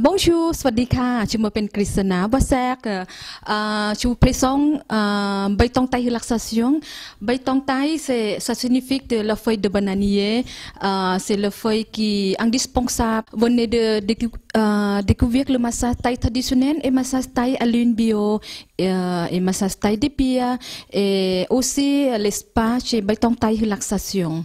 Bonjour, Je m'appelle Christina. Euh, je présente euh, Baitong Tai relaxation. Baiton Tai, ça signifie de la feuille de bananier. Euh, c'est la feuille qui est indispensable. Venez de, découvrir le massage thaï traditionnel et massage thaï à l'une bio euh, et massage thaï de pierre et aussi l'espace chez Baiton Tai relaxation.